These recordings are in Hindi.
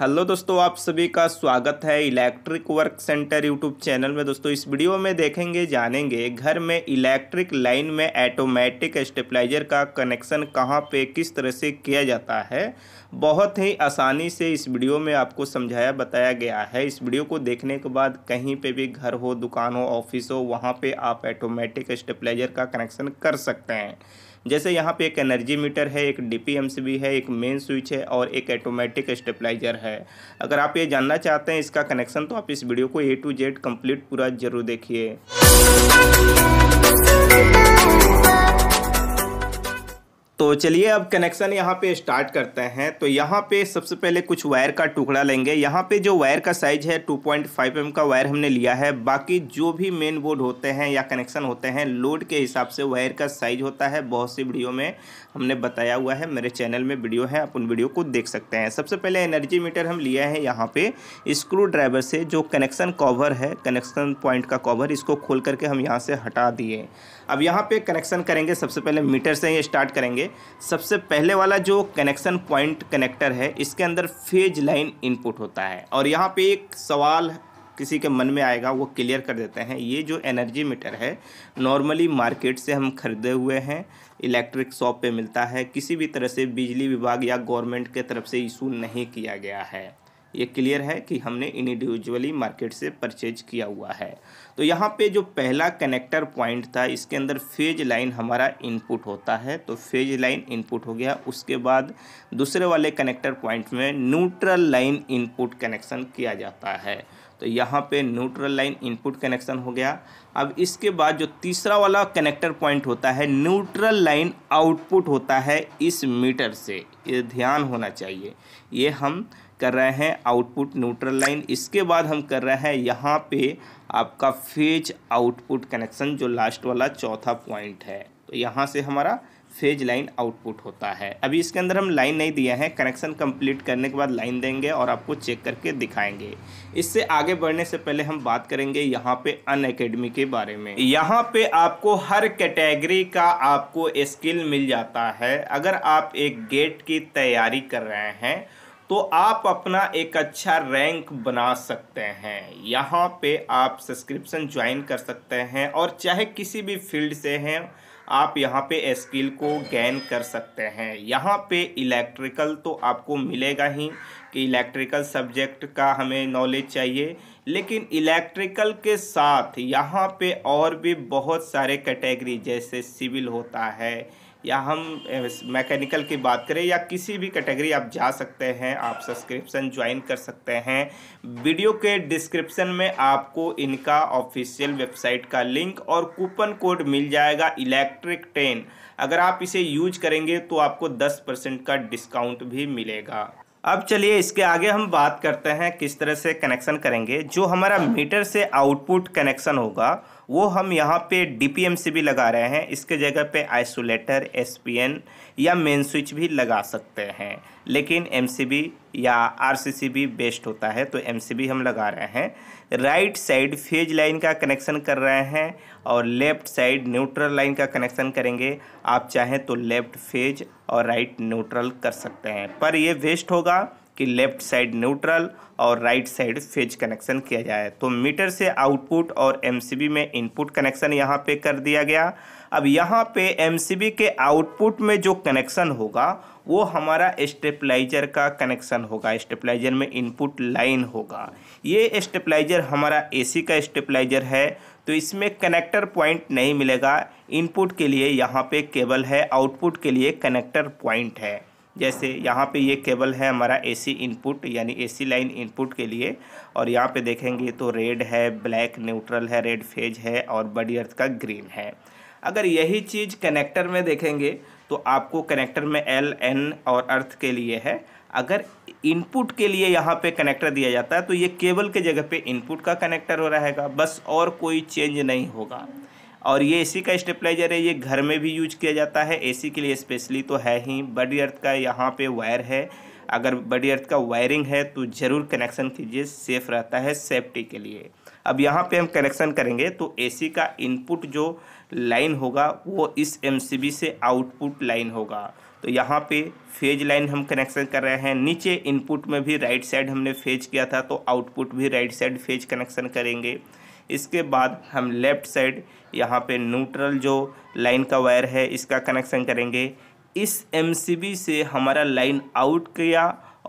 हेलो दोस्तों आप सभी का स्वागत है electric work centre YouTube channel में दोस्तों इस वीडियो में देखेंगे जानेंगे घर में इलेक्ट्रिक लाइन में ऐटोमेटिक स्टेपलाइजर का कनेक्शन कहां पे किस तरह से किया जाता है बहुत ही आसानी से इस वीडियो में आपको समझाया बताया गया है इस वीडियो को देखने के बाद कहीं पर भी घर हो दुकान हो ऑफिस हो वहाँ पर आप ऐटोमेटिक स्टेपलाइजर का कनेक्शन कर सकते हैं जैसे यहाँ पे एक एनर्जी मीटर है एक डी है एक मेन स्विच है और एक ऑटोमेटिक स्टेपलाइजर है अगर आप ये जानना चाहते हैं इसका कनेक्शन तो आप इस वीडियो को ए टू जेड कंप्लीट पूरा जरूर देखिए तो चलिए अब कनेक्शन यहाँ पे स्टार्ट करते हैं तो यहाँ पे सबसे पहले कुछ वायर का टुकड़ा लेंगे यहाँ पे जो वायर का साइज है 2.5 पॉइंट एम का वायर हमने लिया है बाकी जो भी मेन बोर्ड होते हैं या कनेक्शन होते हैं लोड के हिसाब से वायर का साइज होता है बहुत सी वीडियो में हमने बताया हुआ है मेरे चैनल में वीडियो है आप उन वीडियो को देख सकते हैं सबसे पहले एनर्जी मीटर हम लिया है यहाँ पे स्क्रू ड्राइवर से जो कनेक्शन कवर है कनेक्शन पॉइंट का कवर इसको खोल करके हम यहाँ से हटा दिए अब यहाँ पे कनेक्शन करेंगे सबसे पहले मीटर से ही स्टार्ट करेंगे सबसे पहले वाला जो कनेक्शन पॉइंट कनेक्टर है इसके अंदर फेज लाइन इनपुट होता है और यहाँ पे एक सवाल किसी के मन में आएगा वो क्लियर कर देते हैं ये जो एनर्जी मीटर है नॉर्मली मार्केट से हम खरीदे हुए हैं इलेक्ट्रिक शॉप पे मिलता है किसी भी तरह से बिजली विभाग या गवर्नमेंट के तरफ से इशू नहीं किया गया है ये क्लियर है कि हमने इंडिविजुअली मार्केट से परचेज किया हुआ है तो यहाँ पे जो पहला कनेक्टर पॉइंट था इसके अंदर फेज लाइन हमारा इनपुट होता है तो फेज लाइन इनपुट हो गया उसके बाद दूसरे वाले कनेक्टर पॉइंट में न्यूट्रल लाइन इनपुट कनेक्शन किया जाता है तो यहाँ पे न्यूट्रल लाइन इनपुट कनेक्शन हो गया अब इसके बाद जो तीसरा वाला कनेक्टर पॉइंट होता है न्यूट्रल लाइन आउटपुट होता है इस मीटर से ये ध्यान होना चाहिए ये हम कर रहे हैं आउटपुट न्यूट्रल लाइन इसके बाद हम कर रहे हैं यहाँ पे आपका फेज आउटपुट कनेक्शन जो लास्ट वाला चौथा पॉइंट है तो यहाँ से हमारा फेज लाइन आउटपुट होता है अभी इसके अंदर हम लाइन नहीं दिए हैं कनेक्शन कंप्लीट करने के बाद लाइन देंगे और आपको चेक करके दिखाएंगे इससे आगे बढ़ने से पहले हम बात करेंगे यहाँ पे अन अकेडमी के बारे में यहाँ पे आपको हर कैटेगरी का आपको स्किल मिल जाता है अगर आप एक गेट की तैयारी कर रहे हैं तो आप अपना एक अच्छा रैंक बना सकते हैं यहाँ पे आप सब्सक्रिप्शन ज्वाइन कर सकते हैं और चाहे किसी भी फील्ड से हैं आप यहाँ पे स्किल को गेन कर सकते हैं यहाँ पे इलेक्ट्रिकल तो आपको मिलेगा ही कि इलेक्ट्रिकल सब्जेक्ट का हमें नॉलेज चाहिए लेकिन इलेक्ट्रिकल के साथ यहाँ पे और भी बहुत सारे कैटेगरी जैसे सिविल होता है या हम मैकेनिकल की बात करें या किसी भी कैटेगरी आप जा सकते हैं आप सब्सक्रिप्शन ज्वाइन कर सकते हैं वीडियो के डिस्क्रिप्शन में आपको इनका ऑफिशियल वेबसाइट का लिंक और कूपन कोड मिल जाएगा इलेक्ट्रिक टेन अगर आप इसे यूज करेंगे तो आपको दस परसेंट का डिस्काउंट भी मिलेगा अब चलिए इसके आगे हम बात करते हैं किस तरह से कनेक्शन करेंगे जो हमारा मीटर से आउटपुट कनेक्शन होगा वो हम यहाँ पे डी सी भी लगा रहे हैं इसके जगह पे आइसोलेटर एस या मेन स्विच भी लगा सकते हैं लेकिन एम या आर बेस्ट होता है तो एम हम लगा रहे हैं राइट साइड फेज लाइन का कनेक्शन कर रहे हैं और लेफ्ट साइड न्यूट्रल लाइन का कनेक्शन करेंगे आप चाहें तो लेफ्ट फेज और राइट न्यूट्रल कर सकते हैं पर ये वेस्ट होगा कि लेफ्ट साइड न्यूट्रल और राइट साइड फेज कनेक्शन किया जाए तो मीटर से आउटपुट और एमसीबी में इनपुट कनेक्शन यहाँ पे कर दिया गया अब यहाँ पे एमसीबी के आउटपुट में जो कनेक्शन होगा वो हमारा स्टेपलाइजर का कनेक्शन होगा स्टेपलाइजर में इनपुट लाइन होगा ये स्टेपलाइजर हमारा एसी का स्टेपलाइजर है तो इसमें कनेक्टर पॉइंट नहीं मिलेगा इनपुट के लिए यहाँ पे केबल है आउटपुट के लिए कनेक्टर पॉइंट है जैसे यहाँ पे ये केबल है हमारा एसी इनपुट यानी एसी लाइन इनपुट के लिए और यहाँ पे देखेंगे तो रेड है ब्लैक न्यूट्रल है रेड फेज है और बड़ी अर्थ का ग्रीन है अगर यही चीज़ कनेक्टर में देखेंगे तो आपको कनेक्टर में एल एन और अर्थ के लिए है अगर इनपुट के लिए यहाँ पे कनेक्टर दिया जाता है तो ये केबल के जगह पे इनपुट का कनेक्टर हो रहेगा बस और कोई चेंज नहीं होगा और ये एसी का स्टेपलाइजर है ये घर में भी यूज किया जाता है एसी के लिए स्पेशली तो है ही बड़ी अर्थ का यहाँ पे वायर है अगर बड़ी अर्थ का वायरिंग है तो ज़रूर कनेक्शन कीजिए सेफ रहता है सेफ्टी के लिए अब यहाँ पे हम कनेक्शन करेंगे तो एसी का इनपुट जो लाइन होगा वो इस एमसीबी से आउटपुट लाइन होगा तो यहाँ पे फेज लाइन हम कनेक्शन कर रहे हैं नीचे इनपुट में भी राइट साइड हमने फेज किया था तो आउटपुट भी राइट साइड फेज कनेक्शन करेंगे इसके बाद हम लेफ़्ट साइड यहाँ पे न्यूट्रल जो लाइन का वायर है इसका कनेक्शन करेंगे इस एम से हमारा लाइन आउट गया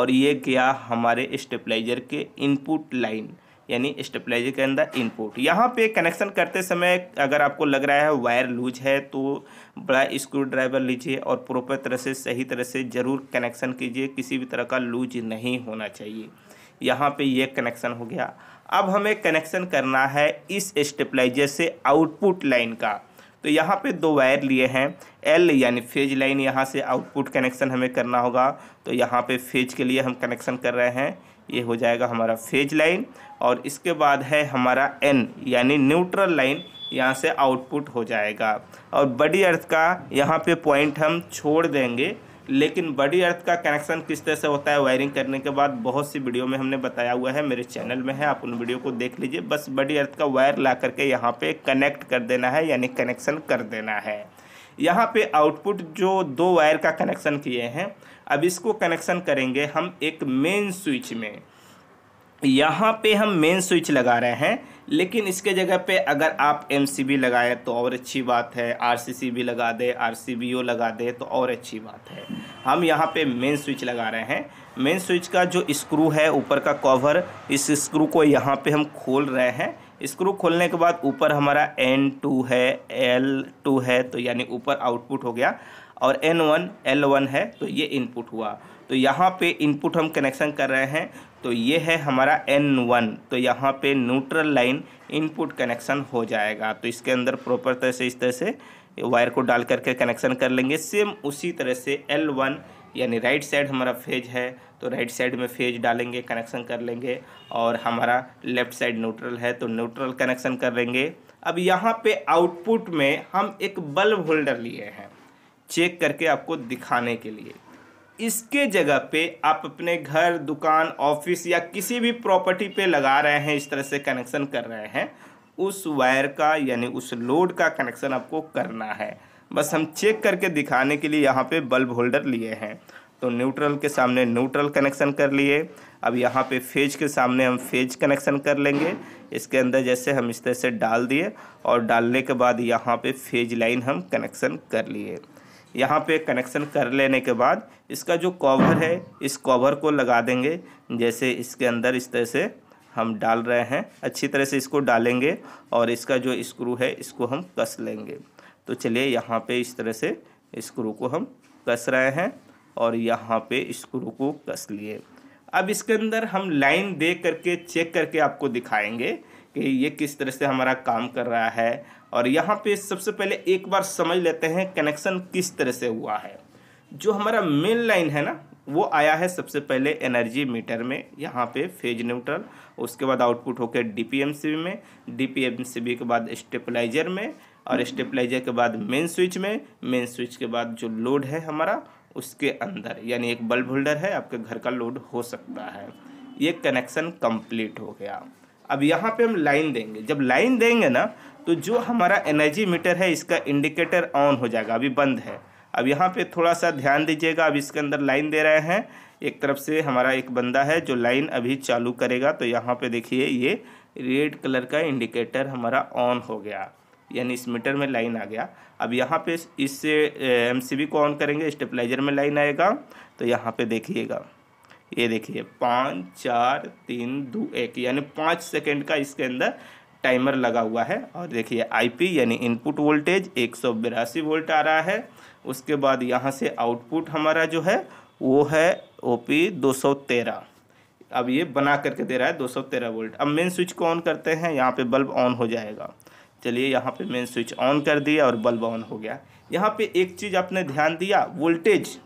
और ये गया हमारे स्टेपलाइजर के इनपुट लाइन यानी स्टेपलाइजर के अंदर इनपुट यहाँ पे कनेक्शन करते समय अगर आपको लग रहा है वायर लूज है तो बड़ा स्क्रू ड्राइवर लीजिए और प्रॉपर तरह से सही तरह से ज़रूर कनेक्शन कीजिए किसी भी तरह का लूज नहीं होना चाहिए यहाँ पे ये कनेक्शन हो गया अब हमें कनेक्शन करना है इस स्टेपलाइजर से आउटपुट लाइन का तो यहाँ पे दो वायर लिए हैं एल यानी फेज लाइन यहाँ से आउटपुट कनेक्शन हमें करना होगा तो यहाँ पे फेज के लिए हम कनेक्शन कर रहे हैं ये हो जाएगा हमारा फेज लाइन और इसके बाद है हमारा एन यानी न्यूट्रल लाइन यहाँ से आउटपुट हो जाएगा और बड़ी अर्थ का यहाँ पे पॉइंट हम छोड़ देंगे लेकिन बड़ी अर्थ का कनेक्शन किस तरह से होता है वायरिंग करने के बाद बहुत सी वीडियो में हमने बताया हुआ है मेरे चैनल में है आप उन वीडियो को देख लीजिए बस बड़ी अर्थ का वायर ला करके यहाँ पे कनेक्ट कर देना है यानी कनेक्शन कर देना है यहाँ पे आउटपुट जो दो वायर का कनेक्शन किए हैं अब इसको कनेक्शन करेंगे हम एक मेन स्विच में यहाँ पे हम मेन स्विच लगा रहे हैं लेकिन इसके जगह पे अगर आप एम सी बी लगाएँ तो और अच्छी बात है आर सी सी भी लगा they R C B O लगा दे तो और अच्छी बात है हम यहाँ पे मेन स्विच लगा रहे हैं मेन स्विच का जो स्क्रू है ऊपर का कवर इस स्क्रू को यहाँ पे हम खोल रहे हैं स्क्रू खोलने के बाद ऊपर हमारा एन टू है एल टू है तो यानी ऊपर आउटपुट हो गया और एन वन एल वन है तो ये इनपुट हुआ तो यहाँ पे इनपुट हम कनेक्शन कर रहे हैं तो ये है हमारा एन वन तो यहाँ पे न्यूट्रल लाइन इनपुट कनेक्शन हो जाएगा तो इसके अंदर प्रॉपर तरह से इस तरह से वायर को डाल करके कनेक्शन कर लेंगे सेम उसी तरह से एल वन यानी राइट साइड हमारा फेज है तो राइट साइड में फेज डालेंगे कनेक्शन कर लेंगे और हमारा लेफ्ट साइड न्यूट्रल है तो न्यूट्रल कनेक्शन कर लेंगे अब यहाँ पे आउटपुट में हम एक बल्ब होल्डर लिए हैं चेक करके आपको दिखाने के लिए इसके जगह पे आप अपने घर दुकान ऑफिस या किसी भी प्रॉपर्टी पे लगा रहे हैं इस तरह से कनेक्शन कर रहे हैं उस वायर का यानी उस लोड का कनेक्शन आपको करना है बस हम चेक करके दिखाने के लिए यहाँ पे बल्ब होल्डर लिए हैं तो न्यूट्रल के सामने न्यूट्रल कनेक्शन कर लिए अब यहाँ पे फेज के सामने हम फेज कनेक्शन कर लेंगे इसके अंदर जैसे हम इस तरह से डाल दिए और डालने के बाद यहाँ पे फेज लाइन हम कनेक्शन कर लिए यहाँ पे कनेक्शन कर लेने के बाद इसका जो कवर है इस कवर को लगा देंगे जैसे इसके अंदर इस तरह से हम डाल रहे हैं अच्छी तरह से इसको डालेंगे और इसका जो स्क्रू है इसको हम कस लेंगे तो चलिए यहाँ पे इस तरह से स्क्रू को हम कस रहे हैं और यहाँ पे स्क्रू को कस लिए अब इसके अंदर हम लाइन दे करके चेक करके आपको दिखाएंगे कि ये किस तरह से हमारा काम कर रहा है और यहाँ पे सबसे पहले एक बार समझ लेते हैं कनेक्शन किस तरह से हुआ है जो हमारा मेन लाइन है ना वो आया है सबसे पहले एनर्जी मीटर में यहाँ पे फेज न्यूट्रल उसके बाद आउटपुट होकर बी में D P M C B के बाद स्टेपलाइजर में और स्टेपलाइजर के बाद मेन स्विच में मेन स्विच के बाद जो लोड है हमारा उसके अंदर यानी एक बल्ब होल्डर है आपके घर का लोड हो सकता है ये कनेक्शन कंप्लीट हो गया अब यहाँ पे हम लाइन देंगे जब लाइन देंगे ना तो जो हमारा एनर्जी मीटर है इसका इंडिकेटर ऑन हो जाएगा अभी बंद है अब यहाँ पे थोड़ा सा ध्यान दीजिएगा अब इसके अंदर लाइन दे रहे हैं एक तरफ से हमारा एक बंदा है जो लाइन अभी चालू करेगा तो यहाँ पे देखिए ये रेड कलर का इंडिकेटर हमारा ऑन हो गया यानी इस मीटर में लाइन आ गया अब यहाँ पे इससे एम को ऑन करेंगे स्टेपलाइजर में लाइन आएगा तो यहाँ पर देखिएगा ये देखिए पाँच चार तीन दो एक यानी पाँच सेकेंड का इसके अंदर टाइमर लगा हुआ है और देखिए आईपी यानी इनपुट वोल्टेज एक वोल्ट आ रहा है उसके बाद यहाँ से आउटपुट हमारा जो है वो है ओपी 213 अब ये बना करके दे रहा है 213 वोल्ट अब मेन स्विच को ऑन करते हैं यहाँ पे बल्ब ऑन हो जाएगा चलिए यहाँ पे मेन स्विच ऑन कर दिया और बल्ब ऑन हो गया यहाँ पे एक चीज़ आपने ध्यान दिया वोल्टेज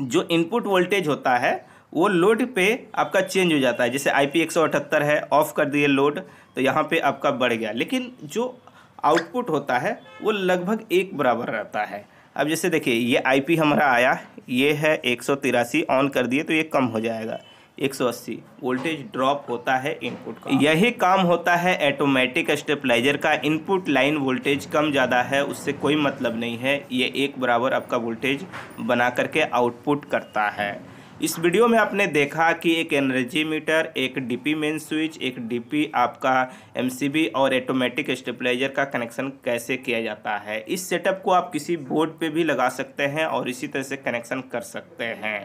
जो इनपुट वोल्टेज होता है वो लोड पे आपका चेंज हो जाता है जैसे आई पी है ऑफ़ कर दिए लोड तो यहाँ पे आपका बढ़ गया लेकिन जो आउटपुट होता है वो लगभग एक बराबर रहता है अब जैसे देखिए ये आईपी हमारा आया ये है एक ऑन कर दिए तो ये कम हो जाएगा 180 वोल्टेज ड्रॉप होता है इनपुट का यही काम होता है ऑटोमेटिक स्टेपलाइजर का इनपुट लाइन वोल्टेज कम ज़्यादा है उससे कोई मतलब नहीं है ये एक बराबर आपका वोल्टेज बना करके आउटपुट करता है इस वीडियो में आपने देखा कि एक एनर्जी मीटर एक डीपी मेन स्विच एक डीपी आपका एमसीबी और ऑटोमेटिक स्टेपलाइजर का कनेक्शन कैसे किया जाता है इस सेटअप को आप किसी बोर्ड पे भी लगा सकते हैं और इसी तरह से कनेक्शन कर सकते हैं